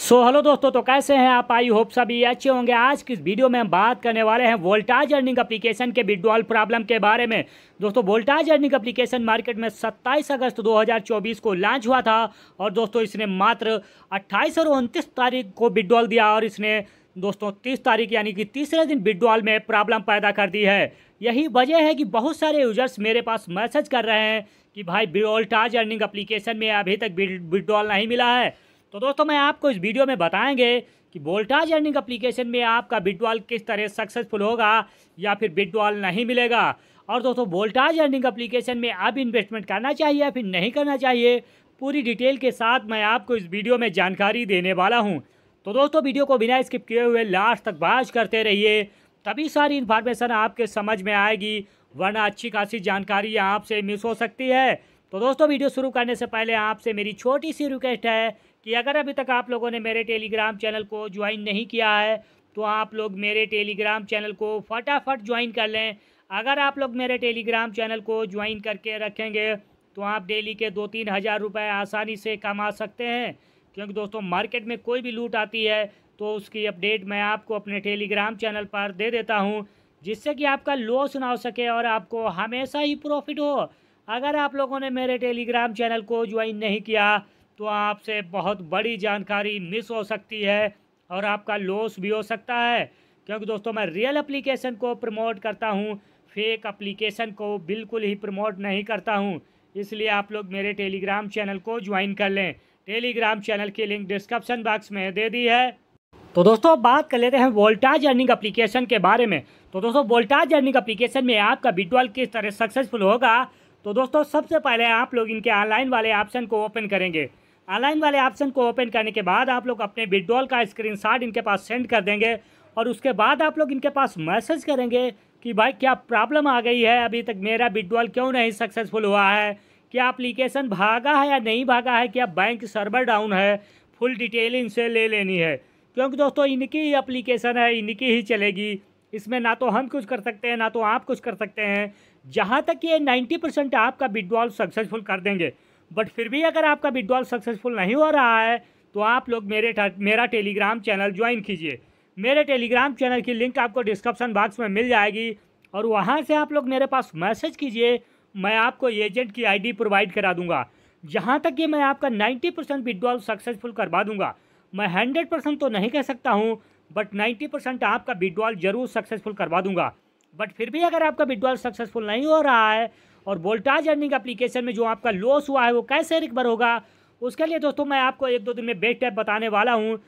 सो so, hello दोस्तों तो कैसे हैं आप आई होप सभी अच्छे होंगे आज की इस वीडियो में हम बात करने वाले हैं वोल्टाज अर्निंग एप्लीकेशन के विड्रॉल प्रॉब्लम के बारे में दोस्तों वोल्टाज अर्निंग एप्लीकेशन मार्केट में 27 अगस्त 2024 को लॉन्च हुआ था और दोस्तों इसने मात्र अट्ठाईस और उनतीस तारीख को विड्रॉल दिया और इसने दोस्तों तीस तारीख यानी कि तीसरे दिन विड्रॉल में प्रॉब्लम पैदा कर दी है यही वजह है कि बहुत सारे यूजर्स मेरे पास मैसेज कर रहे हैं कि भाई वोल्टाज अर्निंग अप्लीकेशन में अभी तक विड्रॉल नहीं मिला है तो दोस्तों मैं आपको इस वीडियो में बताएंगे कि वोल्टाज अर्निंग अप्लीकेशन में आपका बिटवाल किस तरह सक्सेसफुल होगा या फिर बिटवॉल नहीं मिलेगा और दोस्तों वोल्टाज अर्निंग अप्लीकेशन में अब इन्वेस्टमेंट करना चाहिए या फिर नहीं करना चाहिए पूरी डिटेल के साथ मैं आपको इस वीडियो में जानकारी देने वाला हूँ तो दोस्तों वीडियो को बिना स्किप किए हुए लास्ट तक बाज करते रहिए तभी सारी इन्फॉर्मेशन आपके समझ में आएगी वरना अच्छी खासी जानकारी आपसे मिस हो सकती है तो दोस्तों वीडियो शुरू करने से पहले आपसे मेरी छोटी सी रिक्वेस्ट है कि अगर अभी तक आप लोगों ने मेरे टेलीग्राम चैनल को ज्वाइन नहीं किया है तो आप लोग मेरे टेलीग्राम चैनल को फटाफट ज्वाइन कर लें अगर आप लोग मेरे टेलीग्राम चैनल को ज्वाइन करके रखेंगे तो आप डेली के दो तीन हज़ार रुपये आसानी से कमा सकते हैं क्योंकि दोस्तों मार्केट में कोई भी लूट आती है तो उसकी अपडेट मैं आपको अपने टेलीग्राम चैनल पर दे देता हूँ जिससे कि आपका लॉस ना हो सके और आपको हमेशा ही प्रॉफिट हो अगर आप लोगों ने मेरे टेलीग्राम चैनल को ज्वाइन नहीं किया तो आपसे बहुत बड़ी जानकारी मिस हो सकती है और आपका लॉस भी हो सकता है क्योंकि दोस्तों मैं रियल एप्लीकेशन को प्रमोट करता हूँ फेक एप्लीकेशन को बिल्कुल ही प्रमोट नहीं करता हूँ इसलिए आप लोग मेरे टेलीग्राम चैनल को ज्वाइन कर लें टेलीग्राम चैनल की लिंक डिस्क्रिप्शन बॉक्स में दे दी है तो दोस्तों बात कर लेते हैं वोल्टाज अर्निंग एप्लीकेशन के बारे में तो दोस्तों वोल्टाज अर्निंग एप्लीकेशन में आपका बिटवल किस तरह सक्सेसफुल होगा तो दोस्तों सबसे पहले आप लोग इनके ऑनलाइन वाले ऑप्शन को ओपन करेंगे ऑनलाइन वाले ऑप्शन को ओपन करने के बाद आप लोग अपने विड्रॉल का स्क्रीन इनके पास सेंड कर देंगे और उसके बाद आप लोग इनके पास मैसेज करेंगे कि भाई क्या प्रॉब्लम आ गई है अभी तक मेरा विड्रॉल क्यों नहीं सक्सेसफुल हुआ है क्या अप्लीकेशन भागा है या नहीं भागा है क्या बैंक सर्वर डाउन है फुल डिटेल इनसे ले लेनी है क्योंकि दोस्तों इनकी ही अप्लीकेशन है इनकी ही चलेगी इसमें ना तो हम कुछ कर सकते हैं ना तो आप कुछ कर सकते हैं जहाँ तक ये 90 परसेंट आपका विड्रॉल सक्सेसफुल कर देंगे बट फिर भी अगर आपका विड्रॉल सक्सेसफुल नहीं हो रहा है तो आप लोग मेरे मेरा टेलीग्राम चैनल ज्वाइन कीजिए मेरे टेलीग्राम चैनल की लिंक आपको डिस्क्रिप्शन बॉक्स में मिल जाएगी और वहाँ से आप लोग मेरे पास मैसेज कीजिए मैं आपको एजेंट की आईडी प्रोवाइड करा दूंगा जहाँ तक कि मैं आपका 90 परसेंट विड्रॉल सक्सेसफुल करवा दूंगा मैं 100 परसेंट तो नहीं कह सकता हूँ बट 90 परसेंट आपका विड्रॉल जरूर सक्सेसफुल करवा दूंगा बट फिर भी अगर आपका विड्रॉल सक्सेसफुल नहीं हो रहा है और वोल्टाज अर्निंग एप्लीकेशन में जो आपका लॉस हुआ है वो कैसे रिकवर होगा उसके लिए दोस्तों मैं आपको एक दो दिन में बेस्ट ऐप बताने वाला हूँ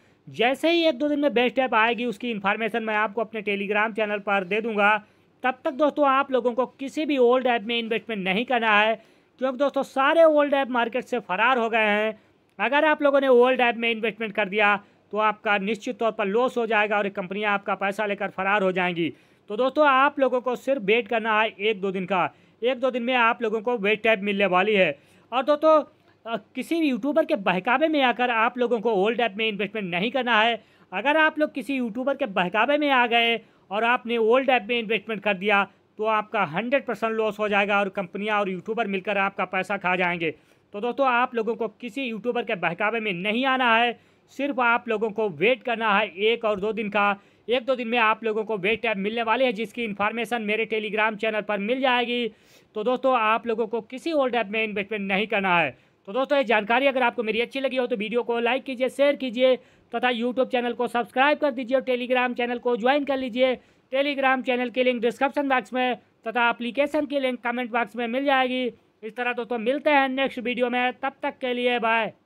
जैसे ही एक दो दिन में बेस्ट ऐप आएगी उसकी इन्फॉर्मेशन मैं आपको अपने टेलीग्राम चैनल पर दे दूँगा तब तक दोस्तों आप लोगों को किसी भी ओल्ड ऐप में इन्वेस्टमेंट नहीं करना है क्योंकि दोस्तों सारे ओल्ड ऐप मार्केट से फरार हो गए हैं अगर आप लोगों ने ओल्ड ऐप में इन्वेस्टमेंट कर दिया तो आपका निश्चित तौर पर लॉस हो जाएगा और कंपनियाँ आपका पैसा लेकर फरार हो जाएंगी तो दोस्तों आप लोगों को सिर्फ वेट करना है एक दो दिन का एक दो दिन में आप लोगों को वेट टैब मिलने वाली है और दोस्तों किसी भी यूट्यूबर के बहकावे में आकर आप लोगों को ओल्ड ऐप में इन्वेस्टमेंट नहीं करना है अगर आप लोग किसी यूट्यूबर के बहकावे में आ गए और आपने ओल्ड ऐप में इन्वेस्टमेंट कर दिया तो आपका हंड्रेड परसेंट लॉस हो जाएगा और कंपनियाँ और यूट्यूबर मिलकर आपका पैसा खा जाएंगे तो दोस्तों आप लोगों को किसी यूट्यूबर के बहकावे में नहीं आना है सिर्फ आप लोगों को वेट करना है एक और दो दिन का एक दो दिन में आप लोगों को वेट टैब मिलने वाले हैं जिसकी इन्फॉर्मेशन मेरे टेलीग्राम चैनल पर मिल जाएगी तो दोस्तों आप लोगों को किसी और ऐप में इन्वेस्टमेंट नहीं करना है तो दोस्तों ये जानकारी अगर आपको मेरी अच्छी लगी हो तो वीडियो को लाइक कीजिए शेयर कीजिए तथा यूट्यूब चैनल को सब्सक्राइब कर दीजिए और टेलीग्राम चैनल को ज्वाइन कर लीजिए टेलीग्राम चैनल की लिंक डिस्क्रिप्शन बॉक्स में तथा अप्लीकेशन की लिंक कमेंट बॉक्स में मिल जाएगी इस तरह दोस्तों मिलते हैं नेक्स्ट वीडियो में तब तक के लिए बाय